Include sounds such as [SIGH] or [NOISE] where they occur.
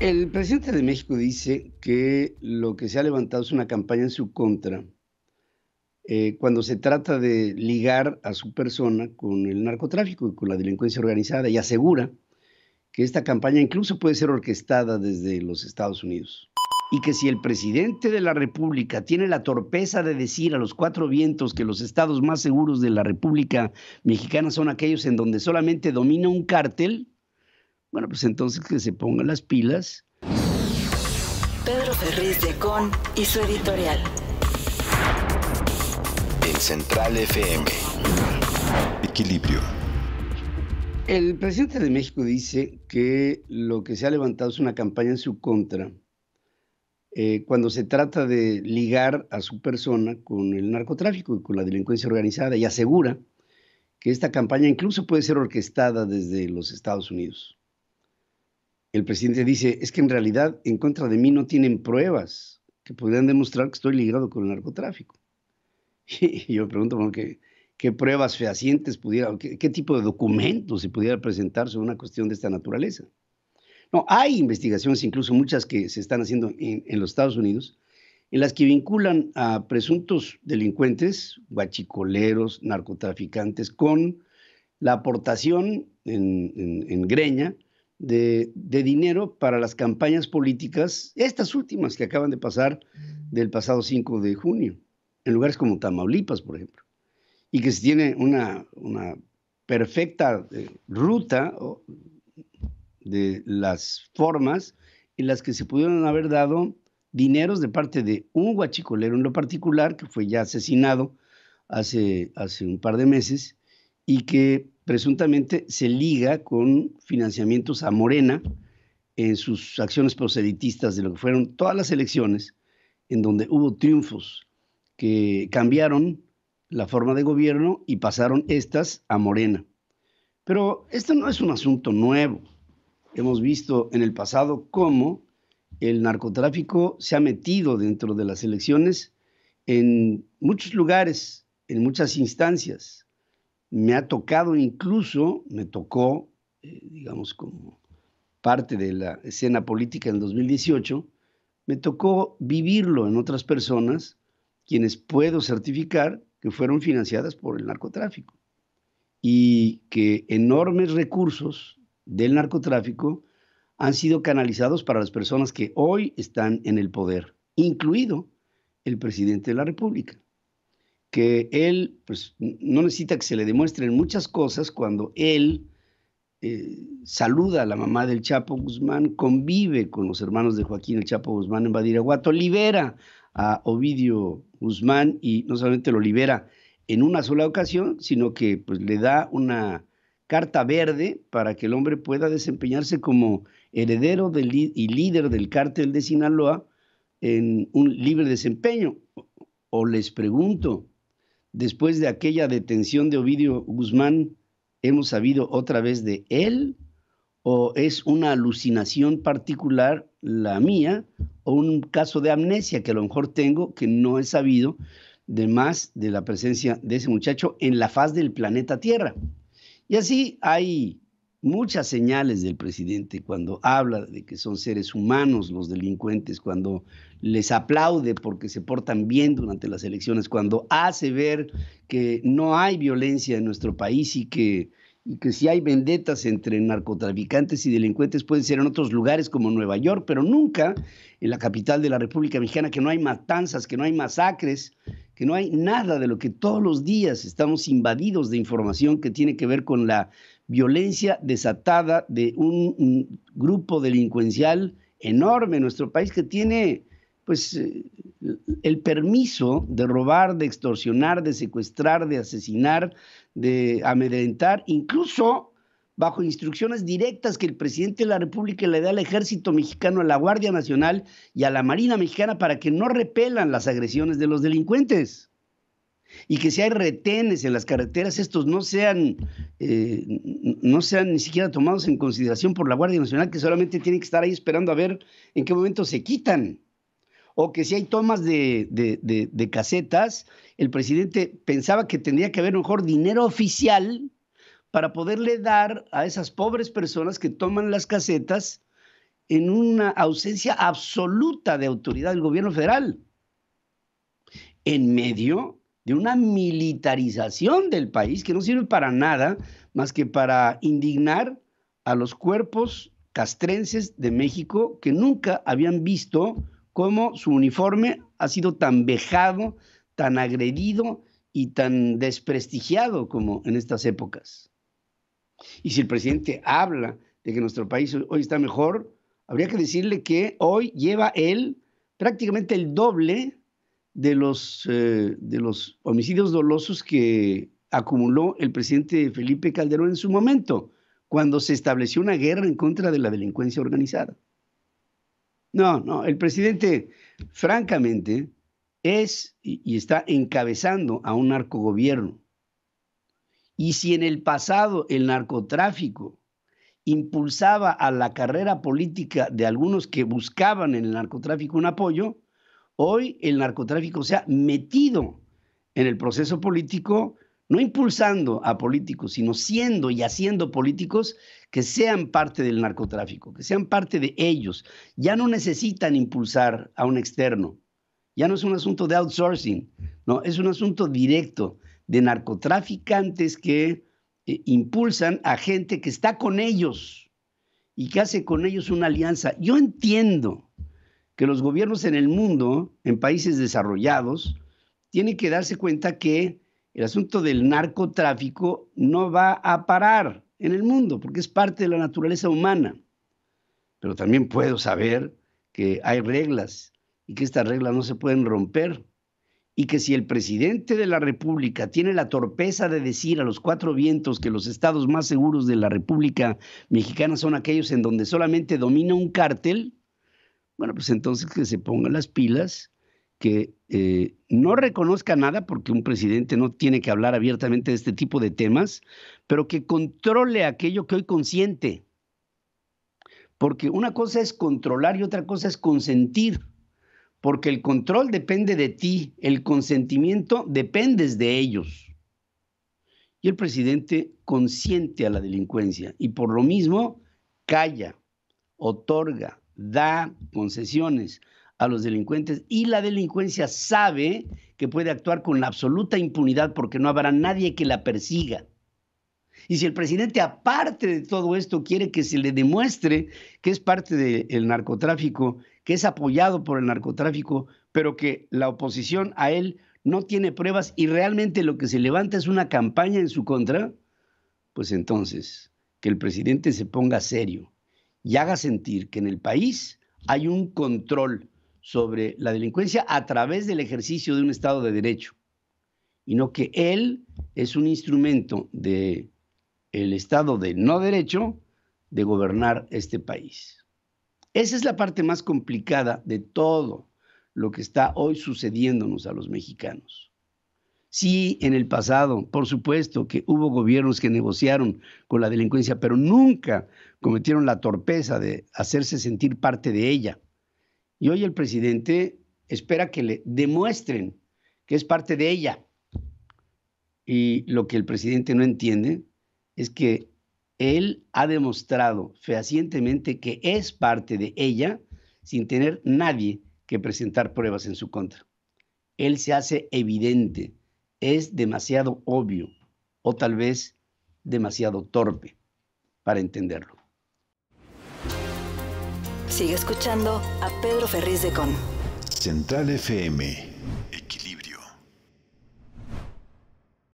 El presidente de México dice que lo que se ha levantado es una campaña en su contra eh, cuando se trata de ligar a su persona con el narcotráfico y con la delincuencia organizada y asegura que esta campaña incluso puede ser orquestada desde los Estados Unidos. Y que si el presidente de la República tiene la torpeza de decir a los cuatro vientos que los estados más seguros de la República Mexicana son aquellos en donde solamente domina un cártel, bueno, pues entonces que se pongan las pilas. Pedro Ferriz de Con y su editorial. En Central FM. Equilibrio. El presidente de México dice que lo que se ha levantado es una campaña en su contra eh, cuando se trata de ligar a su persona con el narcotráfico y con la delincuencia organizada y asegura que esta campaña incluso puede ser orquestada desde los Estados Unidos el presidente dice, es que en realidad en contra de mí no tienen pruebas que pudieran demostrar que estoy ligado con el narcotráfico. [LAUGHS] Y yo me pregunto, ¿qué, pruebas fehacientes pudiera, qué, tipo de documentos se pudiera presentar sobre una cuestión de esta naturaleza? No, hay investigaciones, incluso muchas que se están haciendo en, los Estados Unidos, en las que vinculan a presuntos delincuentes, guachicoleros, narcotraficantes, con la aportación en, en, en greña de, dinero para las campañas políticas, estas últimas que acaban de pasar del pasado 5 de junio, en lugares como Tamaulipas, por ejemplo, y que se tiene una, perfecta eh, ruta de las formas en las que se pudieron haber dado dineros de parte de un guachicolero en lo particular, que fue ya asesinado hace, hace un par de meses, y que presuntamente se liga con financiamientos a Morena en sus acciones proselitistas de lo que fueron todas las elecciones, en donde hubo triunfos que cambiaron la forma de gobierno y pasaron estas a Morena. Pero esto no es un asunto nuevo. Hemos visto en el pasado cómo el narcotráfico se ha metido dentro de las elecciones en muchos lugares, en muchas instancias. Me ha tocado incluso, me tocó, eh, digamos, como parte de la escena política en 2018, me tocó vivirlo en otras personas, quienes puedo certificar que fueron financiadas por el narcotráfico y que enormes recursos del narcotráfico han sido canalizados para las personas que hoy están en el poder, incluido el presidente de la República que él pues, no necesita que se le demuestren muchas cosas cuando él eh, saluda a la mamá del Chapo Guzmán, convive con los hermanos de Joaquín el Chapo Guzmán en Badiraguato, libera a Ovidio Guzmán y no solamente lo libera en una sola ocasión, sino que pues, le da una carta verde para que el hombre pueda desempeñarse como heredero y líder del cártel de Sinaloa en un libre desempeño. O les pregunto, después de aquella detención de Ovidio Guzmán, hemos sabido otra vez de él? ¿O es una alucinación particular la mía? ¿O un caso de amnesia que a lo mejor tengo que no he sabido de más de la presencia de ese muchacho en la faz del planeta Tierra? Y así hay muchas señales del presidente cuando habla de que son seres humanos los delincuentes, cuando les aplaude porque se portan bien durante las elecciones, cuando hace ver que no hay violencia en nuestro país y que, que si hay vendetas entre narcotraficantes y delincuentes pueden ser en otros lugares como Nueva York, pero nunca en la capital de la República Mexicana, que no hay matanzas, que no hay masacres, que no hay nada de lo que todos los días estamos invadidos de información que tiene que ver con la violencia desatada de un grupo delincuencial enorme en nuestro país que tiene pues eh, el permiso de robar, de extorsionar, de secuestrar, de asesinar, de amedrentar, incluso bajo instrucciones directas que el presidente de la República le da al ejército mexicano, a la Guardia Nacional y a la Marina Mexicana para que no repelan las agresiones de los delincuentes y que si hay retenes en las carreteras, estos no sean, eh, no sean ni siquiera tomados en consideración por la Guardia Nacional, que solamente tiene que estar ahí esperando a ver en qué momento se quitan. O que si hay tomas de, de, de casetas, el presidente pensaba que tendría que haber mejor dinero oficial para poderle dar a esas pobres personas que toman las casetas en una ausencia absoluta de autoridad del gobierno federal. En medio de una militarización del país que no sirve para nada más que para indignar a los cuerpos castrenses de México que nunca habían visto cómo su uniforme ha sido tan vejado, tan agredido y tan desprestigiado como en estas épocas. Y si el presidente habla de que nuestro país hoy está mejor, habría que decirle que hoy lleva él prácticamente el doble de los, eh, de los homicidios dolosos que acumuló el presidente Felipe Calderón en su momento, cuando se estableció una guerra en contra de la delincuencia organizada. No, no, el presidente, francamente, es y, y está encabezando a un narcogobierno. Y si en el pasado el narcotráfico impulsaba a la carrera política de algunos que buscaban en el narcotráfico un apoyo, hoy el narcotráfico se ha metido en el proceso político, no impulsando a políticos, sino siendo y haciendo políticos que sean parte del narcotráfico, que sean parte de ellos. Ya no necesitan impulsar a un externo. Ya no es un asunto de outsourcing, no, es un asunto directo de narcotraficantes que eh, impulsan a gente que está con ellos y que hace con ellos una alianza. Yo entiendo que los gobiernos en el mundo, en países desarrollados, tienen que darse cuenta que el asunto del narcotráfico no va a parar en el mundo, porque es parte de la naturaleza humana. Pero también puedo saber que hay reglas y que estas reglas no se pueden romper. Y que si el presidente de la República tiene la torpeza de decir a los cuatro vientos que los estados más seguros de la República Mexicana son aquellos en donde solamente domina un cártel, bueno, pues entonces que se pongan las pilas, que eh, no reconozca nada, porque un presidente no tiene que hablar abiertamente de este tipo de temas, pero que controle aquello que hoy consiente. Porque una cosa es controlar y otra cosa es consentir. Porque el control depende de ti, el consentimiento depende de ellos. Y el presidente consiente a la delincuencia y por lo mismo calla, otorga, da concesiones a los delincuentes y la delincuencia sabe que puede actuar con la absoluta impunidad porque no habrá nadie que la persiga. Y si el presidente, aparte de todo esto, quiere que se le demuestre que es parte del narcotráfico, que es apoyado por el narcotráfico, pero que la oposición a él no tiene pruebas y realmente lo que se levanta es una campaña en su contra, pues entonces, que el presidente se ponga serio y haga sentir que en el país hay un control sobre la delincuencia a través del ejercicio de un Estado de Derecho, y no que él es un instrumento del el Estado de no derecho de gobernar este país. Esa es la parte más complicada de todo lo que está hoy sucediéndonos a los mexicanos. Sí, en el pasado, por supuesto que hubo gobiernos que negociaron con la delincuencia, pero nunca cometieron la torpeza de hacerse sentir parte de ella. Y hoy el presidente espera que le demuestren que es parte de ella. Y lo que el presidente no entiende es que él ha demostrado fehacientemente que es parte de ella sin tener nadie que presentar pruebas en su contra. Él se hace evidente es demasiado obvio o tal vez demasiado torpe para entenderlo. Sigue escuchando a Pedro Ferriz de Con. Central FM